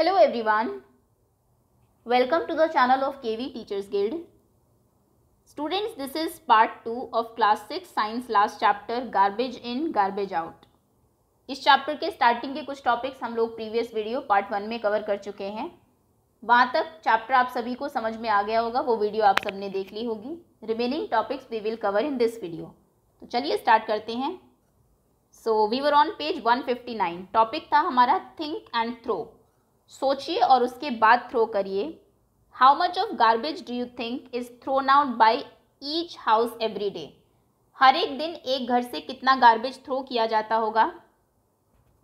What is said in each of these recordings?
Hello welcome to the channel of K V teachers guild students this is part two of class six science last chapter garbage in garbage out इस chapter के starting के कुछ topics हम लोग previous video part one में cover कर चुके हैं वहाँ तक चैप्टर आप सभी को समझ में आ गया होगा वो वीडियो आप सबने देख ली होगी remaining topics we will cover in this video तो चलिए स्टार्ट करते हैं so we were on page 159 topic था हमारा थिंक एंड थ्रो सोचिए और उसके बाद थ्रो करिए how much of garbage do you think is thrown out by each house every day हर एक दिन एक घर से कितना गार्बेज थ्रो किया जाता होगा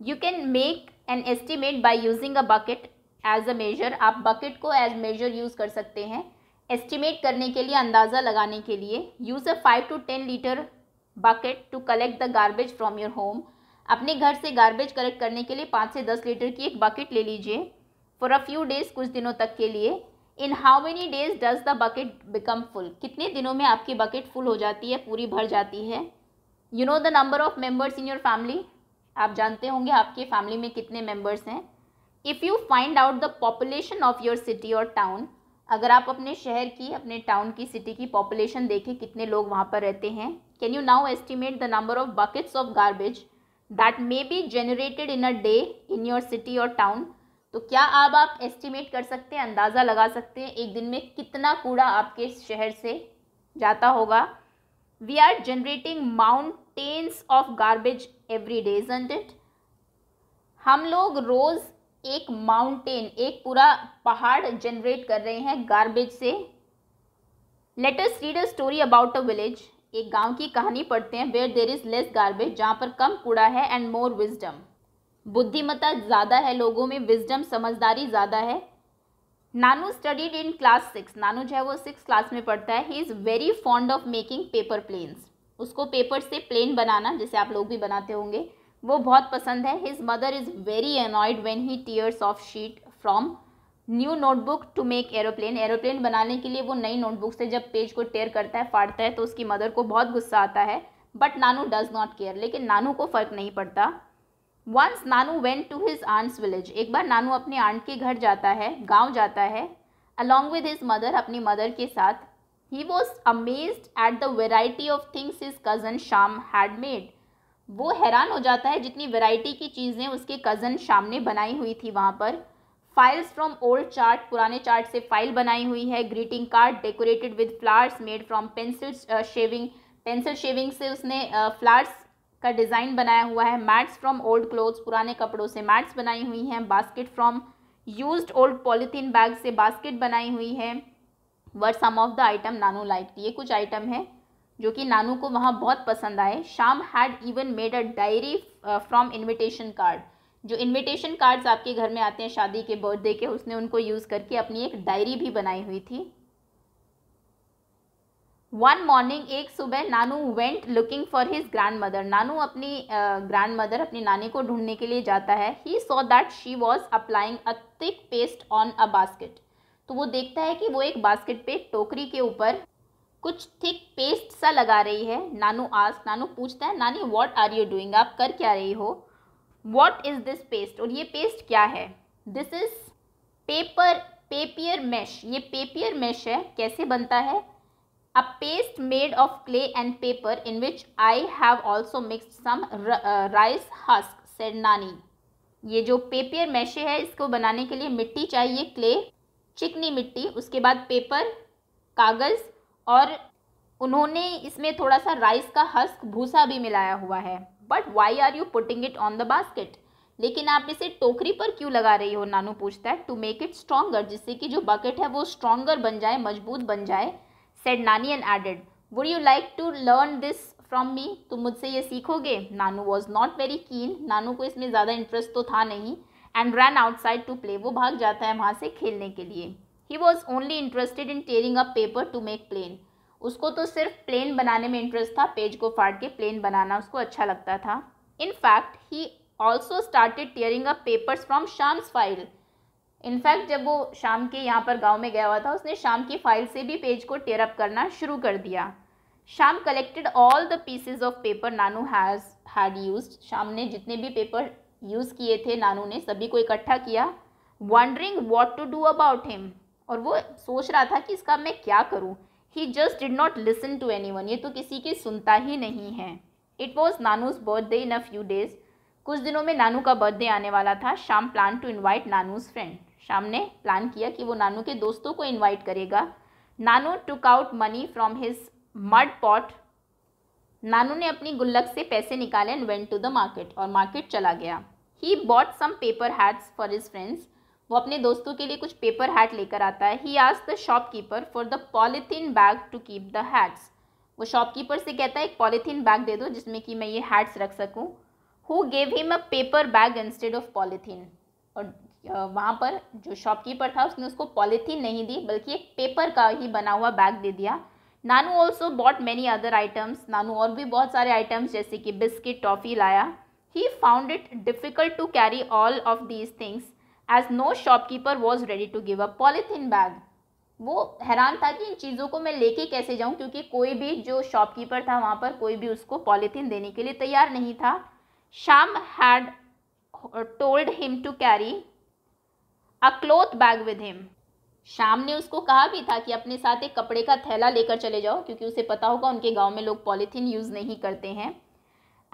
you can make an estimate by using a bucket as a measure आप बकेट को एज मेजर यूज़ कर सकते हैं एस्टिमेट करने के लिए अंदाज़ा लगाने के लिए use a five to ten litre bucket to collect the garbage from your home अपने घर से गार्बेज कलेक्ट करने के लिए पाँच से दस लीटर की एक बकेट ले लीजिए फॉर अ फ्यू डेज कुछ दिनों तक के लिए in how many days does the bucket become full कितने दिनों में आपकी बकेट फुल हो जाती है पूरी भर जाती है you know the number of members in your family आप जानते होंगे आपके फैमिली में कितने मेम्बर्स हैं if you find out the population of your city और टाउन अगर आप अपने शहर की अपने टाउन की सिटी की पॉपुलेशन देखें कितने लोग वहाँ पर रहते हैं can you now estimate the number of buckets of garbage that may be generated in a day in your city और टाउन तो क्या आप आप एस्टिमेट कर सकते हैं अंदाज़ा लगा सकते हैं एक दिन में कितना कूड़ा आपके शहर से जाता होगा we are generating mountains of garbage every day isn't it हम लोग रोज़ एक माउंटेन एक पूरा पहाड़ जनरेट कर रहे हैं गार्बेज से let us read a story about a village एक गांव की कहानी पढ़ते हैं where there is less garbage जहाँ पर कम कूड़ा है एंड मोर विजडम बुद्धिमत्ता ज़्यादा है लोगों में विजडम समझदारी ज़्यादा है Nanu studied in class six Nanu जो है वो सिक्स क्लास में पढ़ता है he is very fond of making paper planes उसको पेपर से प्लेन बनाना जैसे आप लोग भी बनाते होंगे वो बहुत पसंद है his mother is very annoyed when he tears off sheet from new notebook to make aeroplane aeroplane बनाने के लिए वो नई नोटबुक से जब पेज को टेयर करता है फाड़ता है तो उसकी मदर को बहुत गुस्सा आता है but Nanu does not care लेकिन नानू को फ़र्क नहीं पड़ता once Nanu went to his aunt's village एक बार नानू अपने आंट के घर जाता है गांव जाता है अलॉन्ग विद हिज मदर अपनी मदर के साथ he was amaze at the variety of things his cousin Shyam had made वो हैरान हो जाता है जितनी वेराइटी की चीज़ें उसके कज़न शाम ने बनाई हुई थी वहाँ पर फाइल्स फ्रॉम ओल्ड चार्ट पुराने चार्ट से फाइल बनाई हुई है greeting card decorated with flowers made from pencil shaving pencil shaving से उसने फ्लावर्स uh, का डिज़ाइन बनाया हुआ है मैट्स फ्रॉम ओल्ड क्लोथ्स पुराने कपड़ों से मैट्स बनाई हुई हैं basket from used old polythene bag से बास्केट बनाई हुई है were some of the item Nanu like ये कुछ आइटम है जो कि नानू को वहाँ बहुत पसंद आए Shyam had even made a diary from invitation card जो इन्विटेशन कार्ड्स आपके घर में आते हैं शादी के बर्थडे के उसने उनको यूज़ करके अपनी एक डायरी भी बनाई हुई थी वन मॉर्निंग एक सुबह Nanu went looking for his grand mother Nanu अपनी ग्रैंड मदर अपनी नानी को ढूंढने के लिए जाता है he saw that she was applying a thick paste on a basket तो वो देखता है कि वो एक बास्केट पे टोकरी के ऊपर कुछ थिक पेस्ट सा लगा रही है नानू आस नानू पूछता है नानी वॉट आर यू डूइंग आप कर क्या रही हो वॉट इज़ दिस पेस्ट और ये पेस्ट क्या है this is paper papier mache ये पेपियर मैश है कैसे बनता है a paste made of clay and paper in which I have also mixed some uh, rice husk said Nani. ये जो पेपर मैशे है इसको बनाने के लिए मिट्टी चाहिए क्ले चिकनी मिट्टी उसके बाद पेपर कागज़ और उन्होंने इसमें थोड़ा सा राइस का हस्क भूसा भी मिलाया हुआ है but why are you putting it on the basket लेकिन आप इसे टोकरी पर क्यों लगा रही हो नानू पूछता है टू मेक इट स्ट्रॉन्गर जिससे कि जो बकेट है वो स्ट्रोंगर बन जाए मजबूत बन जाए said Nani and added would you like to learn this from me तुम मुझसे ये सीखोगे नानू वॉज नॉट वेरी कीन नानू को इसमें ज़्यादा इंटरेस्ट तो था नहीं and run outside to play वो भाग जाता है वहाँ से खेलने के लिए he was only interested in tearing up paper to make plane उसको तो सिर्फ प्लेन बनाने में इंटरेस्ट था पेज को फाड़ के प्लेन बनाना उसको अच्छा लगता था in fact he also started tearing up papers from Shyam's file in fact जब वो शाम के यहाँ पर गांव में गया हुआ था उसने शाम की फाइल से भी पेज को टेयर अप करना शुरू कर दिया Shyam collected all the pieces of paper Nanu has had use Shyam ने जितने भी पेपर यूज़ किए थे नानू ने सभी को इकट्ठा किया wondering what to do about him और वो सोच रहा था कि इसका मैं क्या करूँ he just did not listen to anyone ये तो किसी की सुनता ही नहीं है it was Nanu's birthday in a few days कुछ दिनों में नानू का बर्थडे आने वाला था Shyam plan to invite Nanu's friend Shyam ने प्लान किया कि वो नानू के दोस्तों को इनवाइट करेगा Nanu took out money from his mud pot Nanu ने अपनी गुल्लक से पैसे निकाले and went to the market और मार्केट चला गया he bought some paper hats for his friends वो अपने दोस्तों के लिए कुछ पेपर हैट लेकर आता है ही आज the shopkeeper for the polythene bag to keep the hats वो शॉपकीपर से कहता है एक पॉलीथीन बैग दे दो जिसमें कि मैं ये हैट्स रख सकूँ who gave him a paper bag instead of polythene और वहाँ पर जो शॉपकीपर था उसने उसको पॉलीथीन नहीं दी बल्कि एक पेपर का ही बना हुआ बैग दे दिया Nanu also bought many other items Nanu और भी बहुत सारे आइटम्स जैसे कि बिस्किट टॉफ़ी लाया he found it difficult to carry all of these things as no shopkeeper was ready to give a polythene bag वो हैरान था कि इन चीज़ों को मैं लेके कैसे जाऊँ क्योंकि कोई भी जो शॉपकीपर था वहाँ पर कोई भी उसको पॉलीथीन देने के लिए तैयार नहीं था Shyam had told him to carry a cloth bag with him Shyam ने उसको कहा भी था कि अपने साथ एक कपड़े का थैला लेकर चले जाओ क्योंकि उसे पता होगा उनके गांव में लोग पॉलीथीन यूज़ नहीं करते हैं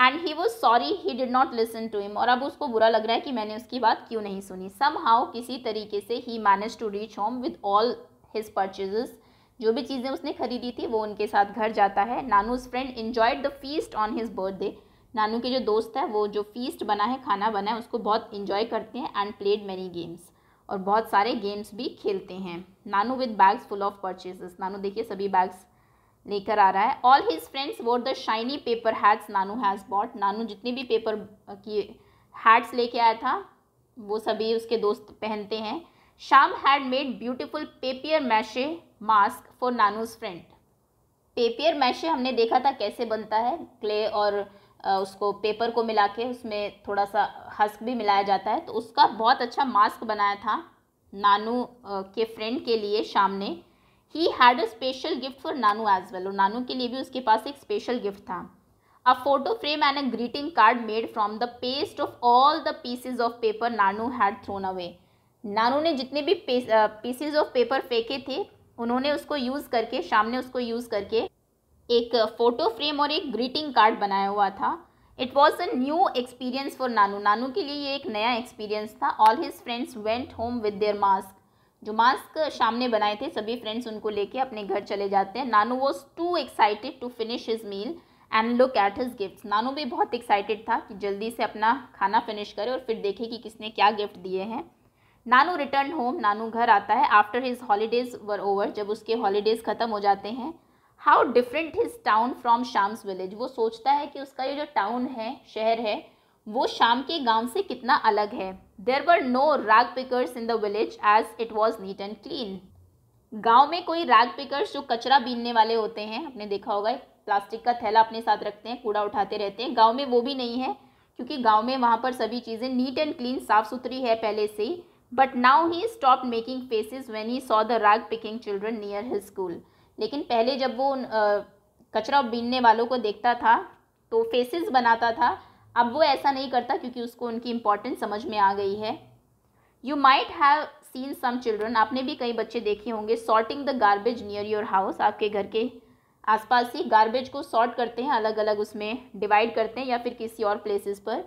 and he was sorry he did not listen to him और अब उसको बुरा लग रहा है कि मैंने उसकी बात क्यों नहीं सुनी सम हाउ किसी तरीके से he manage to reach home with all his purchases जो भी चीज़ें उसने खरीदी थी वो उनके साथ घर जाता है नानू उस friend enjoyed the feast on his birthday Nanu के जो दोस्त है वो जो फीस्ट बना है खाना बना है उसको बहुत इन्जॉय करते हैं एंड प्लेड मैनी गेम्स और बहुत सारे गेम्स भी खेलते हैं Nanu with bags full of purchases Nanu देखिए सभी बैग्स लेकर आ रहा है all his friends wore the shiny paper hats Nanu has bought Nanu जितने भी पेपर की हैट्स लेके आया था वो सभी उसके दोस्त पहनते हैं Shyam had made beautiful papier mache mask for Nanu's friend papier mache हमने देखा था कैसे बनता है क्ले और उसको पेपर को मिला के उसमें थोड़ा सा हस्क भी मिलाया जाता है तो उसका बहुत अच्छा मास्क बनाया था नानू के फ्रेंड के लिए शाम ने he had a special gift for Nanu as well और नानू के लिए भी उसके पास एक स्पेशल गिफ्ट था a photo frame and a greeting card made from the paste of all the pieces of paper Nanu had thrown away Nanu ने जितने भी पीसेज ऑफ पेपर फेंके थे उन्होंने उसको यूज़ करके शाम ने उसको यूज़ करके एक फ़ोटो फ्रेम और एक ग्रीटिंग कार्ड बनाया हुआ था it was a new experience for Nanu Nanu के लिए ये एक नया एक्सपीरियंस था all his friends went home with their mask जो मास्क सामने बनाए थे सभी फ्रेंड्स उनको लेके अपने घर चले जाते हैं Nanu was too excited to finish his meal and look at his gift Nanu भी बहुत एक्साइटेड था कि जल्दी से अपना खाना फिनिश करे और फिर देखे कि किसने क्या गिफ्ट दिए हैं नानू रिटर्न होम नानू घर आता है after his holidays were over जब उसके हॉलीडेज़ ख़त्म हो जाते हैं how different his town from Sham's village वो सोचता है कि उसका ये जो टाउन है शहर है वो शाम के गांव से कितना अलग है there were no rag pickers in the village as it was neat and clean गांव में कोई राग पिकर्स जो कचरा बीनने वाले होते हैं आपने देखा होगा प्लास्टिक का थैला अपने साथ रखते हैं कूड़ा उठाते रहते हैं गांव में वो भी नहीं है क्योंकि गांव में वहाँ पर सभी चीज़ें नीट एंड क्लीन साफ सुथरी है पहले से ही but now he stop making faces when he saw the rag picking children near his school लेकिन पहले जब वो कचरा बीनने वालों को देखता था तो फेसेस बनाता था अब वो ऐसा नहीं करता क्योंकि उसको उनकी इम्पोर्टेंस समझ में आ गई है you might have seen some children आपने भी कई बच्चे देखे होंगे sorting the garbage near your house आपके घर के आसपास ही गार्बेज को सॉर्ट करते हैं अलग अलग उसमें डिवाइड करते हैं या फिर किसी और प्लेसेस पर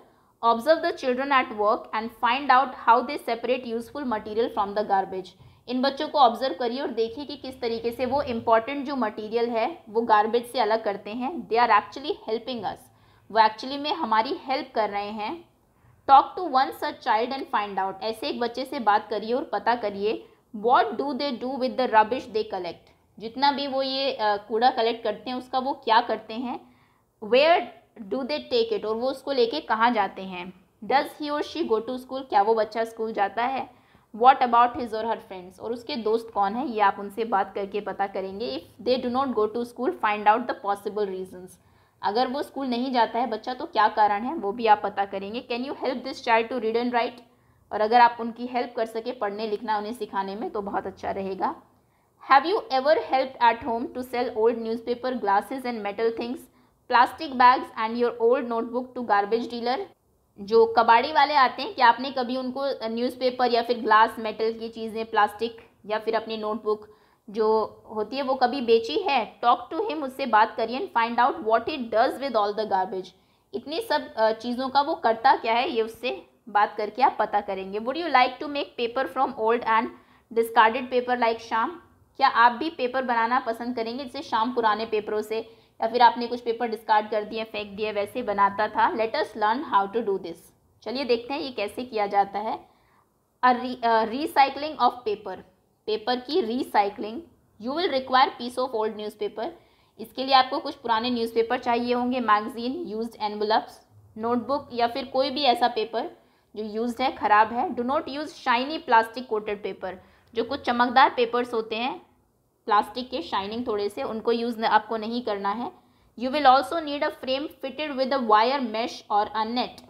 observe the children at work and find out how they separate useful material from the garbage इन बच्चों को ऑब्जर्व करिए और देखिए कि किस तरीके से वो इम्पॉर्टेंट जो मटेरियल है वो गार्बेज से अलग करते हैं they are actually helping us वो एक्चुअली में हमारी हेल्प कर रहे हैं talk to one such child and find out ऐसे एक बच्चे से बात करिए और पता करिए what do they do with the rubbish they collect जितना भी वो ये कूड़ा कलेक्ट करते हैं उसका वो क्या करते हैं where do they take it और वो उसको लेके कहाँ जाते हैं डज ही और शी गो टू स्कूल क्या वो बच्चा स्कूल जाता है वॉट अबाउट हिज और हर फ्रेंड्स और उसके दोस्त कौन है ये आप उनसे बात करके पता करेंगे if they do not go to school find out the possible reasons अगर वो स्कूल नहीं जाता है बच्चा तो क्या कारण है वो भी आप पता करेंगे can you help this child to read and write और अगर आप उनकी हेल्प कर सके पढ़ने लिखना उन्हें सिखाने में तो बहुत अच्छा रहेगा have you ever help at home to sell old newspaper glasses and metal things plastic bags and your old notebook to garbage dealer जो कबाड़ी वाले आते हैं कि आपने कभी उनको न्यूज़पेपर या फिर ग्लास मेटल की चीज़ें प्लास्टिक या फिर अपनी नोटबुक जो होती है वो कभी बेची है टॉक टू हिम उससे बात करिए and find out what it does with all the garbage इतनी सब चीज़ों का वो करता क्या है ये उससे बात करके आप पता करेंगे would you like to make paper from old and discarded paper like Sham क्या आप भी पेपर बनाना पसंद करेंगे जैसे शाम पुराने पेपरों से या फिर आपने कुछ पेपर डिस्कार्ड कर दिए फेंक दिए वैसे बनाता था let us learn how to do this चलिए देखते हैं ये कैसे किया जाता है रिसाइकलिंग ऑफ पेपर पेपर की recycling you will require piece of old newspaper इसके लिए आपको कुछ पुराने न्यूज़पेपर चाहिए होंगे मैगजीन यूज एनवलप्स नोटबुक या फिर कोई भी ऐसा पेपर जो यूज है ख़राब है do not use shiny plastic coated paper जो कुछ चमकदार पेपर्स होते हैं प्लास्टिक के शाइनिंग थोड़े से उनको यूज़ आपको नहीं करना है you will also need a frame fitted with a wire mesh और अ नेट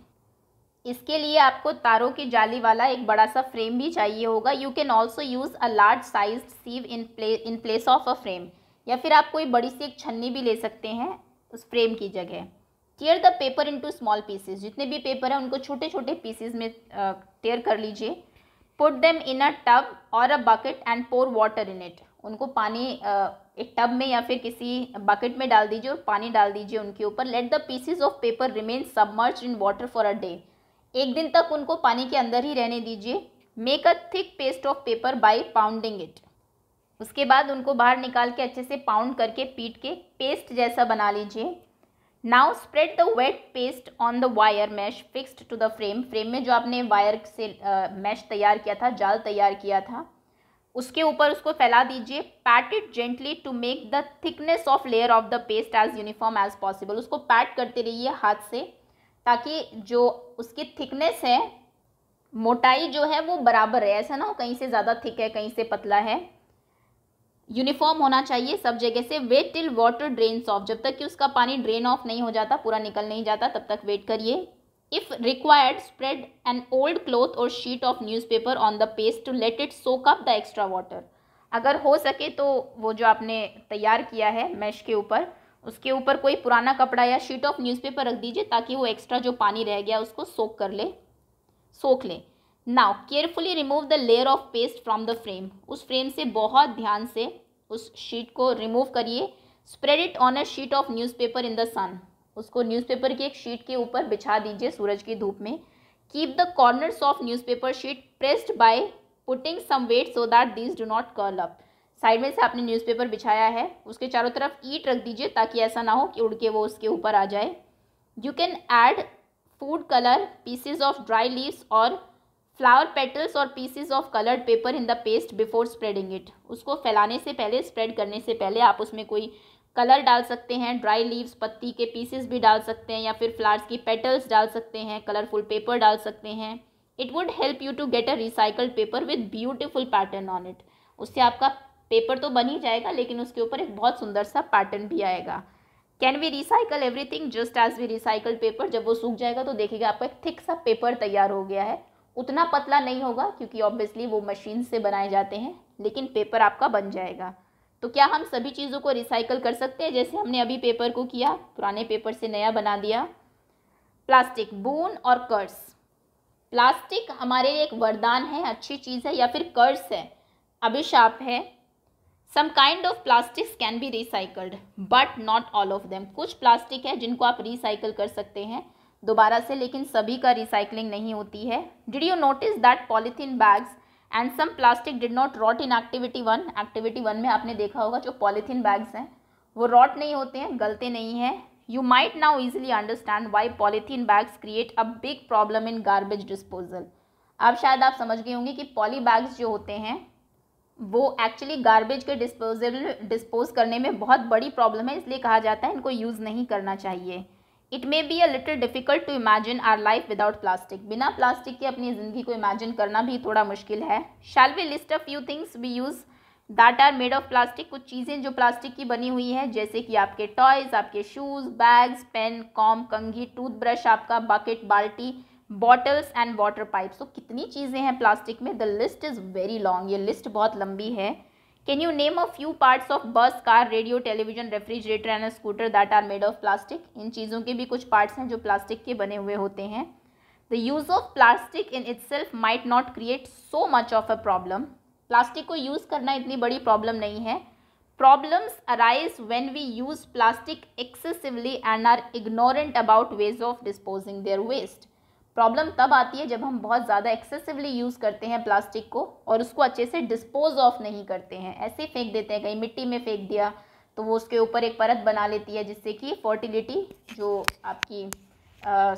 इसके लिए आपको तारों की जाली वाला एक बड़ा सा फ्रेम भी चाहिए होगा you can also use a large size sieve in play in place of a frame या फिर आप कोई बड़ी सी एक छन्नी भी ले सकते हैं उस फ्रेम की जगह tear the paper into small pieces जितने भी पेपर हैं उनको छोटे छोटे पीसेज में टेयर कर लीजिए put them in a tub और a bucket and pour water in it उनको पानी एक टब में या फिर किसी बकेट में डाल दीजिए और पानी डाल दीजिए उनके ऊपर let the pieces of paper remain submerge in water for a day एक दिन तक उनको पानी के अंदर ही रहने दीजिए make a thick paste of paper by pounding it उसके बाद उनको बाहर निकाल के अच्छे से पाउंड करके पीट के पेस्ट जैसा बना लीजिए now spread the wet paste on the wire mesh fixed to the frame frame में जो आपने वायर से मैश तैयार किया था जाल तैयार किया था उसके ऊपर उसको फैला दीजिए pat it gently to make the thickness of layer of the paste as uniform as possible उसको पैट करते रहिए हाथ से ताकि जो उसकी थिकनेस है मोटाई जो है वो बराबर है ऐसा ना हो कहीं से ज़्यादा थिक है कहीं से पतला है यूनिफॉर्म होना चाहिए सब जगह से wait till water drain off जब तक कि उसका पानी ड्रेन ऑफ नहीं हो जाता पूरा निकल नहीं जाता तब तक वेट करिए If required, spread an old cloth or sheet of newspaper on the paste to let it soak up the extra water अगर हो सके तो वो जो आपने तैयार किया है मैश के ऊपर उसके ऊपर कोई पुराना कपड़ा या शीट ऑफ न्यूज़पेपर रख दीजिए ताकि वो एक्स्ट्रा जो पानी रह गया उसको सोक कर ले सोख ले now carefully remove the layer of paste from the frame उस फ्रेम से बहुत ध्यान से उस शीट को रिमूव करिए spread it on a sheet of newspaper in the sun उसको न्यूज़पेपर की एक शीट के ऊपर बिछा दीजिए सूरज की धूप में keep the corners of newspaper sheet pressed by putting some weight so that this do not curl up side में से आपने न्यूज़पेपर बिछाया है उसके चारों तरफ ईट रख दीजिए ताकि ऐसा ना हो कि उड़ के वो उसके ऊपर आ जाए you can add food colour pieces of dry leaves और फ्लावर पेटल्स और pieces of coloured paper in the paste before spreading it उसको फैलाने से पहले स्प्रेड करने से पहले आप उसमें कोई कलर डाल सकते हैं ड्राई लीव्स पत्ती के पीसेस भी डाल सकते हैं या फिर फ्लावर्स की पेटल्स डाल सकते हैं कलरफुल पेपर डाल सकते हैं it would help you to get a recycled paper with beautiful pattern on it उससे आपका पेपर तो बन ही जाएगा लेकिन उसके ऊपर एक बहुत सुंदर सा पैटर्न भी आएगा can we recycle everything just as we recycle paper जब वो सूख जाएगा तो देखिएगा आपका एक थिक सा पेपर तैयार हो गया है उतना पतला नहीं होगा क्योंकि ऑब्वियसली वो मशीन से बनाए जाते हैं लेकिन पेपर आपका बन जाएगा तो क्या हम सभी चीज़ों को रिसाइकल कर सकते हैं जैसे हमने अभी पेपर को किया पुराने पेपर से नया बना दिया प्लास्टिक बून और कर्स प्लास्टिक हमारे लिए एक वरदान है अच्छी चीज़ है या फिर कर्स है अभिशाप है some kind of plastics can be recycled but not all of them कुछ प्लास्टिक है जिनको आप रिसाइकल कर सकते हैं दोबारा से लेकिन सभी का रिसाइकलिंग नहीं होती है did you notice that polythene bags and some plastic did not rot in activity one activity one में आपने देखा होगा जो पॉलीथीन बैग्स हैं वो रॉट नहीं होते हैं गलते नहीं हैं you might now easily understand why polythene bags create a big problem in garbage disposal अब शायद आप समझ गए होंगे कि पॉली बैग्स जो होते हैं वो एक्चुअली गार्बेज के डिस्पोजल डिस्पोज करने में बहुत बड़ी प्रॉब्लम है इसलिए कहा जाता है इनको यूज़ नहीं करना चाहिए it may be a little difficult to imagine our life without plastic बिना प्लास्टिक के अपनी ज़िंदगी को इमेजिन करना भी थोड़ा मुश्किल है shall we list a few things we use that are made of plastic कुछ चीज़ें जो प्लास्टिक की बनी हुई हैं जैसे कि आपके टॉयज़ आपके शूज़ बैग्स पेन कॉम कंघी टूथब्रश आपका बकेट बाल्टी बॉटल्स एंड वाटर पाइप्स तो कितनी चीज़ें हैं प्लास्टिक में the list is very long ये लिस्ट बहुत लंबी है can you name a few parts of bus car radio television refrigerator and scooter that are made of plastic इन चीज़ों के भी कुछ पार्ट्स हैं जो प्लास्टिक के बने हुए होते हैं the use of plastic in itself might not create so much of a problem plastic को यूज़ करना इतनी बड़ी प्रॉब्लम नहीं है problems arise when we use plastic excessively and are ignorant about ways of disposing their waste problem तब आती है जब हम बहुत ज़्यादा एक्सेसिवली यूज़ करते हैं प्लास्टिक को और उसको अच्छे से डिस्पोज ऑफ नहीं करते हैं ऐसे फेंक देते हैं कहीं मिट्टी में फेंक दिया तो वो उसके ऊपर एक परत बना लेती है जिससे कि फर्टिलिटी जो आपकी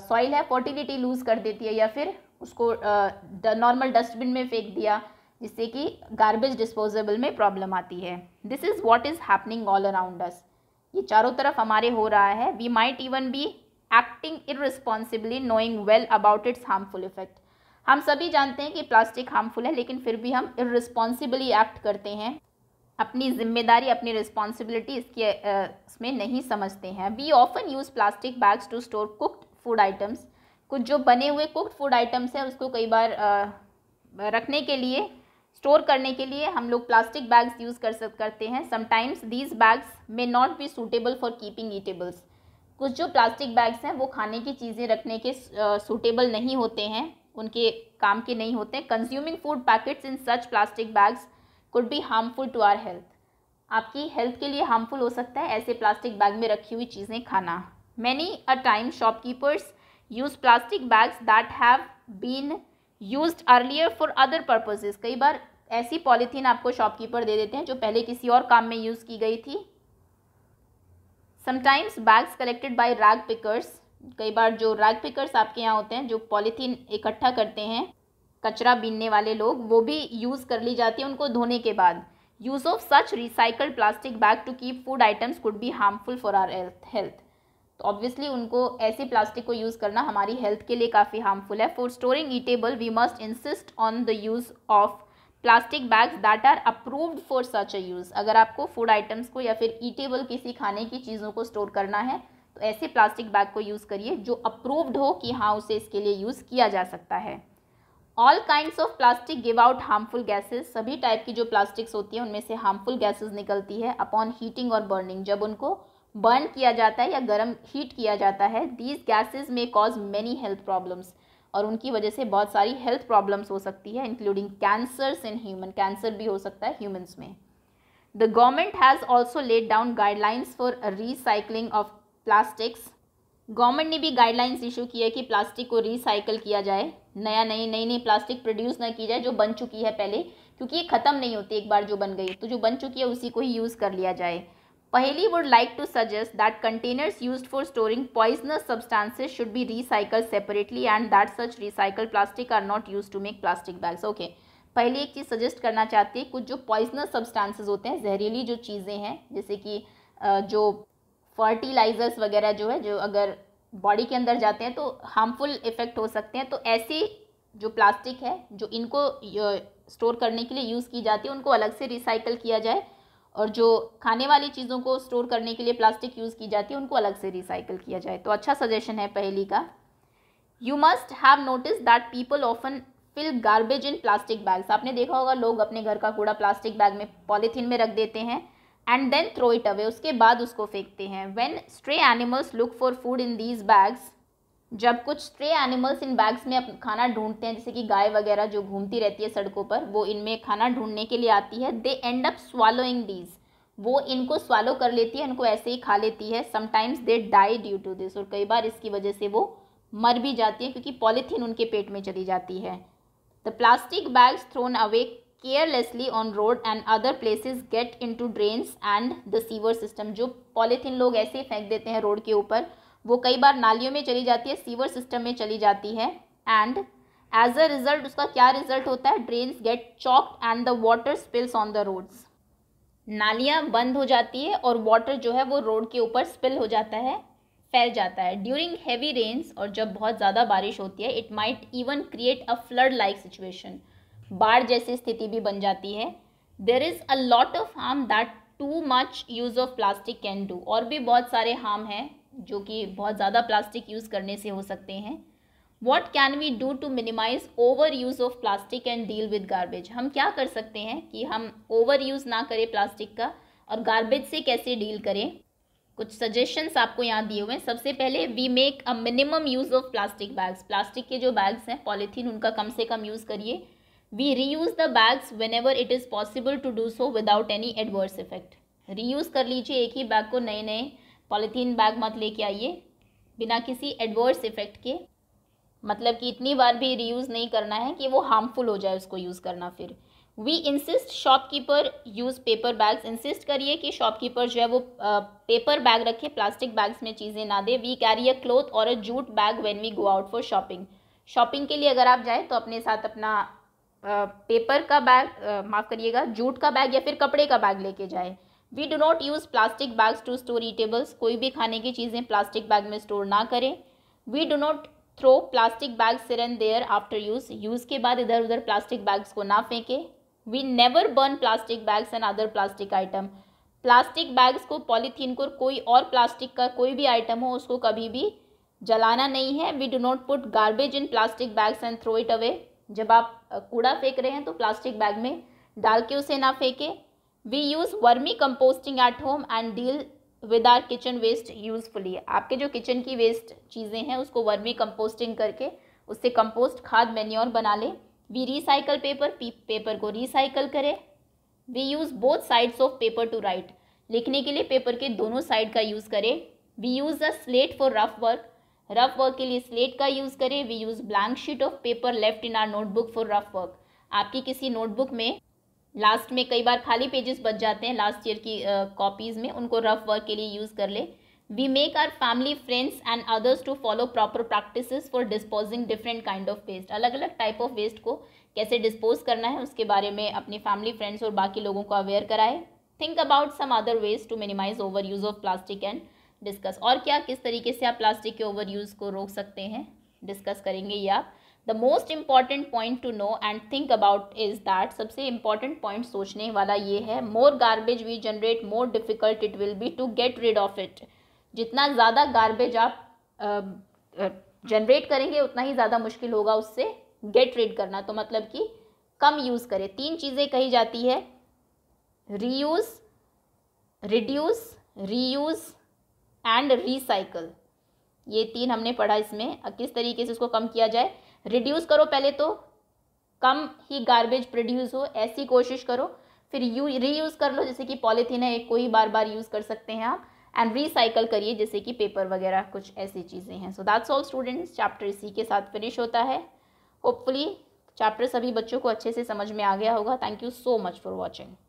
सॉइल है फर्टिलिटी लूज़ कर देती है या फिर उसको नॉर्मल डस्टबिन में फेंक दिया जिससे कि गार्बेज डिस्पोजेबल में प्रॉब्लम आती है this is what is happening all around us ये चारों तरफ हमारे हो रहा है we might even be acting responsibly knowing well about its harmful effect हम सभी जानते हैं कि प्लास्टिक हार्मफुल है लेकिन फिर भी हम इरिस्पॉन्सिबली एक्ट करते हैं अपनी जिम्मेदारी अपनी रिस्पॉन्सिबिलिटी इसके इसमें नहीं समझते हैं we often use plastic bags to store cooked food items कुछ जो बने हुए कुकड फूड आइटम्स हैं उसको कई बार आ, रखने के लिए स्टोर करने के लिए हम लोग प्लास्टिक बैग्स यूज़ कर सक करते हैं sometimes these bags may not be suitable for keeping eatables कुछ जो प्लास्टिक बैग्स हैं वो खाने की चीज़ें रखने के सूटेबल नहीं होते हैं उनके काम के नहीं होते consuming food packets in such plastic bags could be harmful to our health आपकी हेल्थ के लिए हार्मफुल हो सकता है ऐसे प्लास्टिक बैग में रखी हुई चीज़ें खाना many a time shopkeepers use plastic bags that have been use earlier for other purposes कई बार ऐसी पॉलीथीन आपको शॉपकीपर दे देते हैं जो पहले किसी और काम में यूज़ की गई थी sometimes bags collected by rag pickers कई बार जो रैग पिकर्स आपके यहाँ होते हैं जो पॉलीथीन इकट्ठा करते हैं कचरा बीनने वाले लोग वो भी यूज़ कर ली जाती है उनको धोने के बाद use of such recycled plastic bag to keep food items could be harmful for our health तो ऑब्वियसली उनको ऐसे प्लास्टिक को यूज़ करना हमारी हेल्थ के लिए काफ़ी हार्मफुल है for storing eatable we must insist on the use of plastic bags that are approved for such a use अगर आपको फूड आइटम्स को या फिर ईटेबल किसी खाने की चीज़ों को स्टोर करना है तो ऐसे प्लास्टिक बैग को यूज़ करिए जो अप्रूव्ड हो कि हाँ उसे इसके लिए यूज़ किया जा सकता है all kind of plastic give out harmful gases सभी टाइप की जो प्लास्टिक्स होती हैं उनमें से हार्मफुल गैसेज निकलती है अपॉन हीटिंग और बर्निंग जब उनको बर्न किया जाता है या गर्म हीट किया जाता है these gases may cause many health problems और उनकी वजह से बहुत सारी हेल्थ प्रॉब्लम्स हो सकती है including cancers in human cancer भी हो सकता है ह्यूमन्स में the government has also laid down guidelines for recycling of plastics government ने भी गाइडलाइंस इशू की है कि प्लास्टिक को रिसाइकल किया जाए नया नई नई नई प्लास्टिक प्रोड्यूस ना की जाए जो बन चुकी है पहले क्योंकि ये ख़त्म नहीं होती एक बार जो बन गई तो जो बन चुकी है उसी को ही यूज़ कर लिया जाए पहली would like to suggest that containers use for storing poisonous substances should be recycle separately and that such recycle plastic are not use to make plastic bags okay पहली एक चीज़ सजेस्ट करना चाहती है कुछ जो पॉइजनस सब्सटेंसेज होते हैं जहरीली जो चीज़ें हैं जैसे कि जो फर्टिलाइजर्स वगैरह जो है जो अगर बॉडी के अंदर जाते हैं तो हार्मफुल इफेक्ट हो सकते हैं तो ऐसे जो प्लास्टिक है जो इनको स्टोर करने के लिए यूज़ की जाती है उनको अलग से रिसाइकल किया जाए और जो खाने वाली चीज़ों को स्टोर करने के लिए प्लास्टिक यूज़ की जाती है उनको अलग से रिसाइकल किया जाए तो अच्छा सजेशन है पहली का you must have notice that people often fill garbage in plastic bags आपने देखा होगा लोग अपने घर का कूड़ा प्लास्टिक बैग में पॉलीथीन में रख देते हैं and then throw it away उसके बाद उसको फेंकते हैं when stray animals look for food in these bags जब कुछ स्ट्रे एनिमल्स इन बैग्स में खाना ढूंढते हैं जैसे कि गाय वगैरह जो घूमती रहती है सड़कों पर वो इनमें खाना ढूंढने के लिए आती है they end up swallowing these वो इनको स्वालो कर लेती है इनको ऐसे ही खा लेती है sometimes they die due to this और कई बार इसकी वजह से वो मर भी जाती है क्योंकि पॉलीथीन उनके पेट में चली जाती है the plastic bags thrown away carelessly on road and other places get into drains and the sewer system जो पॉलीथीन लोग ऐसे ही फेंक देते हैं रोड के ऊपर वो कई बार नालियों में चली जाती है सीवर सिस्टम में चली जाती है एंड एज अ रिजल्ट उसका क्या रिजल्ट होता है drains get choked and the water spills on the roads नालियाँ बंद हो जाती है और वाटर जो है वो रोड के ऊपर स्पिल हो जाता है फैल जाता है ड्यूरिंग हैवी रेन्स और जब बहुत ज़्यादा बारिश होती है it might even create a flood like situation बाढ़ जैसी स्थिति भी बन जाती है there is a lot of harm that too much use of plastic can do और भी बहुत सारे हार्म हैं जो कि बहुत ज़्यादा प्लास्टिक यूज़ करने से हो सकते हैं what can we do to minimise over use of plastic and deal with garbage हम क्या कर सकते हैं कि हम ओवर यूज़ ना करें प्लास्टिक का और गार्बेज से कैसे डील करें कुछ सजेशंस आपको यहाँ दिए हुए हैं सबसे पहले we make a minimum use of plastic bags plastic के जो बैग्स हैं पॉलीथीन उनका कम से कम यूज़ करिए we reuse the bags whenever it is possible to do so without any adverse effect use कर लीजिए एक ही बैग को नए नए पॉलीथीन बैग मत लेके आइए बिना किसी एडवर्स इफ़ेक्ट के मतलब कि इतनी बार भी रीयूज़ नहीं करना है कि वो हार्मफुल हो जाए उसको यूज़ करना फिर we insist shopkeeper use paper bags insist करिए कि शॉपकीपर जो है वो पेपर बैग रखे प्लास्टिक बैग्स में चीज़ें ना दे we carry a cloth or a jute bag when we go out for shopping shopping के लिए अगर आप जाएँ तो अपने साथ अपना पेपर का बैग माफ़ करिएगा जूट का बैग या फिर कपड़े का बैग लेके जाएँ we do not use plastic bags to store eatables कोई भी खाने की चीज़ें प्लास्टिक बैग में स्टोर ना करें we do not throw plastic bag here and there after use use के बाद इधर उधर प्लास्टिक बैग्स को ना फेंकें we never burn plastic bags and other plastic item plastic bags को पॉलीथीन को कोई और प्लास्टिक का कोई भी आइटम हो उसको कभी भी जलाना नहीं है we do not put garbage in plastic bags and throw it away जब आप कूड़ा फेंक रहे हैं तो प्लास्टिक बैग में डाल के उसे ना फेंकें we use vermicomposting at home and deal with our kitchen waste usefully आपके जो किचन की वेस्ट चीज़ें हैं उसको वर्मी कंपोस्टिंग करके उससे कंपोस्ट खाद मेन्योर बना लें वी रिसाइकल पेपर पेपर को रिसाइकल करें we use both sides of paper to write लिखने के लिए पेपर के दोनों साइड का यूज़ करें we use a slate for rough work rough work के लिए स्लेट का यूज़ करें we use blank sheet of paper left in our notebook for rough work आपकी किसी नोटबुक में लास्ट में कई बार खाली पेजेस बच जाते हैं लास्ट ईयर की कॉपीज़ uh, में उनको रफ वर्क के लिए यूज़ कर ले we make our family friends and others to follow proper practice for disposing different kind of waste अलग अलग टाइप ऑफ वेस्ट को कैसे डिस्पोज करना है उसके बारे में अपनी फैमिली फ्रेंड्स और बाकी लोगों को अवेयर कराए think about some other ways to minimise over use of plastic and discuss और क्या किस तरीके से आप प्लास्टिक के ओवर यूज़ को रोक सकते हैं डिस्कस करेंगे ये आप the most important point to know and think about is that सबसे इम्पॉर्टेंट पॉइंट सोचने वाला ये है more garbage we generate more difficult it will be to get rid of it जितना ज़्यादा गार्बेज आप जनरेट uh, uh, करेंगे उतना ही ज़्यादा मुश्किल होगा उससे गेट रिड करना तो मतलब कि कम यूज़ करें तीन चीज़ें कही जाती है reuse reduce reuse and recycle ये तीन हमने पढ़ा इसमें किस तरीके से इसको कम किया जाए रिड्यूस करो पहले तो कम ही गार्बेज प्रोड्यूस हो ऐसी कोशिश करो फिर यू रीयूज़ कर लो जैसे कि पॉलीथीन है एक को ही बार बार यूज़ कर सकते हैं आप एंड रिसाइकल करिए जैसे कि पेपर वगैरह कुछ ऐसी चीज़ें हैं so that's all students chapter इसी के साथ फिनिश होता है होपफुली चैप्टर सभी बच्चों को अच्छे से समझ में आ गया होगा thank you so much for watching